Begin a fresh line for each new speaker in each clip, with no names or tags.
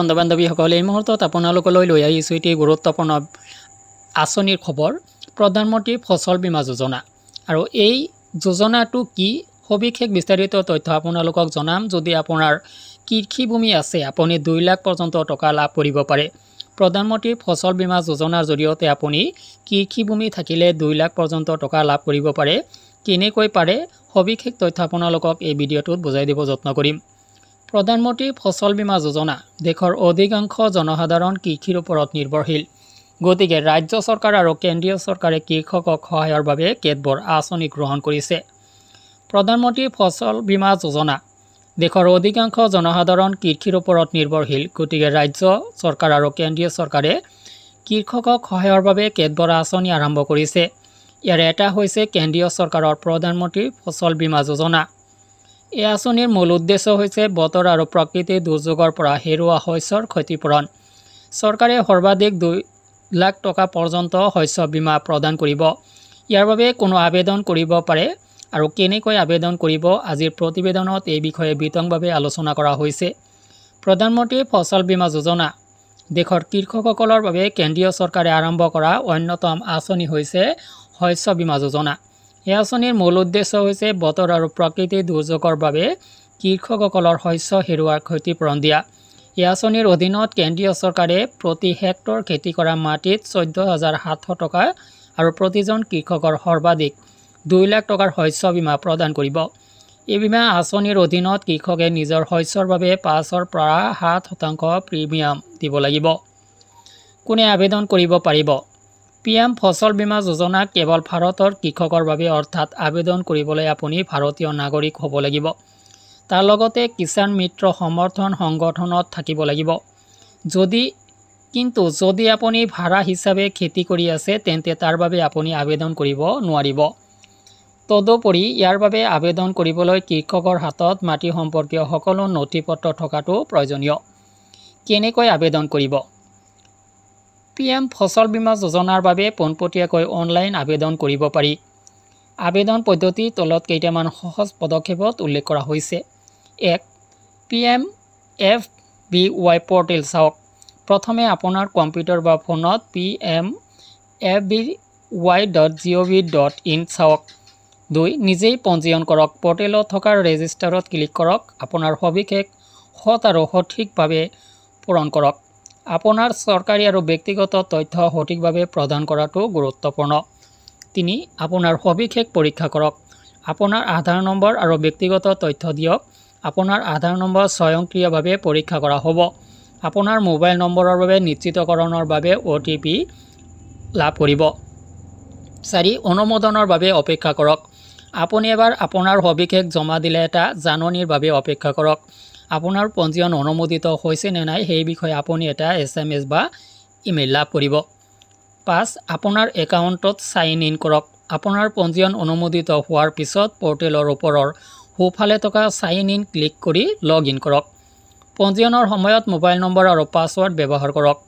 বন্ধু বান্ধৱীসকলে এই মুহূৰ্তত আপোনালোকলৈ লৈ আহিছোঁ এটি গুৰুত্বপূৰ্ণ আঁচনিৰ খবৰ প্ৰধানমন্ত্ৰী ফচল বীমা যোজনা আৰু এই যোজনাটো কি সবিশেষ বিস্তাৰিত তথ্য আপোনালোকক জনাম যদি আপোনাৰ কৃষিভূমি আছে আপুনি দুই লাখ পৰ্যন্ত টকা লাভ কৰিব পাৰে প্ৰধানমন্ত্ৰী ফচল বীমা যোজনাৰ জৰিয়তে আপুনি কৃষিভূমি থাকিলে দুই লাখ পৰ্যন্ত টকা লাভ কৰিব পাৰে কেনেকৈ পাৰে সবিশেষ তথ্য আপোনালোকক এই ভিডিঅ'টোত বুজাই দিব যত্ন কৰিম প্ৰধানমন্ত্ৰী ফচল বীমা যোজনা দেশৰ অধিকাংশ জনসাধাৰণ কৃষিৰ ওপৰত নিৰ্ভৰশীল গতিকে ৰাজ্য চৰকাৰ আৰু কেন্দ্ৰীয় চৰকাৰে কৃষকক সহায়ৰ বাবে কেতবোৰ আঁচনি গ্ৰহণ কৰিছে প্ৰধানমন্ত্ৰী ফচল বীমা যোজনা দেশৰ অধিকাংশ জনসাধাৰণ কৃষিৰ ওপৰত নিৰ্ভৰশীল গতিকে ৰাজ্য চৰকাৰ আৰু কেন্দ্ৰীয় চৰকাৰে কৃষকক সহায়ৰ বাবে কেতবোৰ আঁচনি আৰম্ভ কৰিছে ইয়াৰে এটা হৈছে কেন্দ্ৰীয় চৰকাৰৰ প্ৰধানমন্ত্ৰী ফচল বীমা যোজনা এই আঁচনিৰ মূল উদ্দেশ্য হৈছে বতৰ আৰু প্ৰকৃতিৰ দুৰ্যোগৰ পৰা হেৰুৱা শস্যৰ ক্ষতিপূৰণ চৰকাৰে সৰ্বাধিক দুই লাখ টকা পৰ্যন্ত শস্য বীমা প্ৰদান কৰিব ইয়াৰ বাবে কোনো আবেদন কৰিব পাৰে আৰু কেনেকৈ আবেদন কৰিব আজিৰ প্ৰতিবেদনত এই বিষয়ে বিতংভাৱে আলোচনা কৰা হৈছে প্ৰধানমন্ত্ৰী ফচল বীমা যোজনা দেশৰ কৃষকসকলৰ বাবে কেন্দ্ৰীয় চৰকাৰে আৰম্ভ কৰা অন্যতম আঁচনি হৈছে শস্য বীমা যোজনা এই আঁচনিৰ মূল উদ্দেশ্য হৈছে বতৰ আৰু প্ৰাকৃতিক দুৰ্যোগৰ বাবে কৃষকসকলৰ শস্য হেৰুওৱাৰ ক্ষতিপূৰণ দিয়া এই আঁচনিৰ অধীনত কেন্দ্ৰীয় চৰকাৰে প্ৰতি হেক্টৰ খেতি কৰা মাটিত চৈধ্য হাজাৰ সাতশ টকা আৰু প্ৰতিজন কৃষকৰ সৰ্বাধিক দুই লাখ টকাৰ শস্য বীমা প্ৰদান কৰিব এই বীমা আঁচনিৰ অধীনত কৃষকে নিজৰ শস্যৰ বাবে পাঁচৰ পৰা সাত শতাংশ প্ৰিমিয়াম দিব লাগিব কোনে আবেদন কৰিব পাৰিব পি এম ফচল বীমা যোজনা কেৱল ভাৰতৰ কৃষকৰ বাবে অৰ্থাৎ আবেদন কৰিবলৈ আপুনি ভাৰতীয় নাগৰিক হ'ব লাগিব তাৰ লগতে কিষাণ মিত্ৰ সমৰ্থন সংগঠনত থাকিব লাগিব যদি কিন্তু যদি আপুনি ভাড়া হিচাপে খেতি কৰি আছে তেন্তে তাৰ বাবে আপুনি আবেদন কৰিব নোৱাৰিব তদুপৰি ইয়াৰ বাবে আবেদন কৰিবলৈ কৃষকৰ হাতত মাটি সম্পৰ্কীয় সকলো নথি পত্ৰ থকাটো প্ৰয়োজনীয় কেনেকৈ আবেদন কৰিব পি এম ফচল বীমা যোজনাৰ বাবে পোনপটীয়াকৈ অনলাইন আবেদন কৰিব পাৰি আবেদন পদ্ধতি তলত কেইটামান সহজ পদক্ষেপত উল্লেখ কৰা হৈছে এক P M F B Y portal চাওক প্ৰথমে আপোনাৰ কম্পিউটাৰ বা ফোনত P M F B Y dot G O' V dot in চাওক দুই নিজেই পঞ্জীয়ন কৰক পৰ্টেলত থকা ৰেজিষ্টাৰত ক্লিক কৰক আপোনাৰ সবিশেষ সৎ আৰু সঠিকভাৱে পূৰণ কৰক আপোনাৰ চৰকাৰী আৰু ব্যক্তিগত তথ্য সঠিকভাৱে প্ৰদান কৰাটো গুৰুত্বপূৰ্ণ তিনি আপোনাৰ সবিশেষ পৰীক্ষা কৰক আপোনাৰ আধাৰ নম্বৰ আৰু ব্যক্তিগত তথ্য দিয়ক আপোনাৰ আধাৰ নম্বৰ স্বয়ংক্ৰিয়ভাৱে পৰীক্ষা কৰা হ'ব আপোনাৰ মোবাইল নম্বৰৰ বাবে নিশ্চিতকৰণৰ বাবে অ' টি পি লাভ কৰিব চাৰি অনুমোদনৰ বাবে অপেক্ষা কৰক আপুনি এবাৰ আপোনাৰ সবিশেষ জমা দিলে এটা জাননীৰ বাবে অপেক্ষা কৰক আপোনাৰ পঞ্জীয়ন অনুমোদিত হৈছে নে নাই সেই বিষয়ে আপুনি এটা এছ এম এছ বা ইমেইল লাভ কৰিব পাঁচ আপোনাৰ একাউণ্টত চাইন ইন কৰক আপোনাৰ পঞ্জীয়ন অনুমোদিত হোৱাৰ পিছত পৰ্টেলৰ ওপৰৰ সোঁফালে থকা চাইন ইন ক্লিক কৰি লগ ইন কৰক পঞ্জীয়নৰ সময়ত মোবাইল নম্বৰ আৰু পাছৱৰ্ড ব্যৱহাৰ কৰক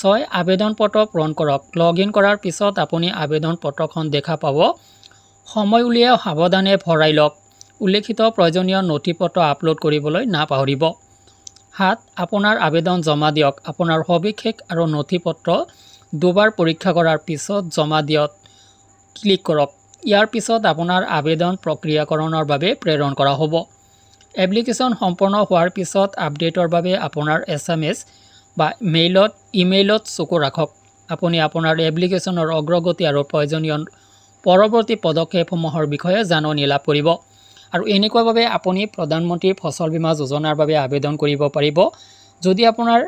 ছয় আবেদন পত্ৰ পূৰণ কৰক লগ ইন কৰাৰ পিছত আপুনি আবেদন পত্ৰখন দেখা পাব সময় উলিয়াই সাৱধানে ভৰাই লওক উল্লেখিত প্ৰয়োজনীয় নথি পত্ৰ আপলোড কৰিবলৈ নাপাহৰিব সাত আপোনাৰ আবেদন জমা দিয়ক আপোনাৰ সবিশেষ আৰু নথি পত্ৰ দুবাৰ পৰীক্ষা কৰাৰ পিছত জমা দিয়ক ক্লিক কৰক ইয়াৰ পিছত আপোনাৰ আবেদন প্ৰক্ৰিয়াকৰণৰ বাবে প্ৰেৰণ কৰা হ'ব এপ্লিকেশ্যন সম্পূৰ্ণ হোৱাৰ পিছত আপডেটৰ বাবে আপোনাৰ এছ এম এছ বা মেইলত ইমেইলত চকু ৰাখক আপুনি আপোনাৰ এপ্লিকেশ্যনৰ অগ্ৰগতি আৰু প্ৰয়োজনীয় পৰৱৰ্তী পদক্ষেপসমূহৰ বিষয়ে জাননী লাভ কৰিব আৰু এনেকুৱাভাৱে আপুনি প্ৰধানমন্ত্ৰীৰ ফচল বীমা যোজনাৰ বাবে আবেদন কৰিব পাৰিব যদি আপোনাৰ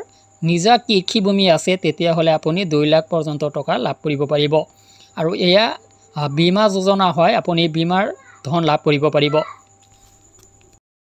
নিজা কৃষিভূমি আছে তেতিয়াহ'লে আপুনি দুই লাখ পৰ্যন্ত টকা লাভ কৰিব পাৰিব আৰু এয়া বীমা যোজনা হয় আপুনি বীমাৰ ধন লাভ কৰিব পাৰিব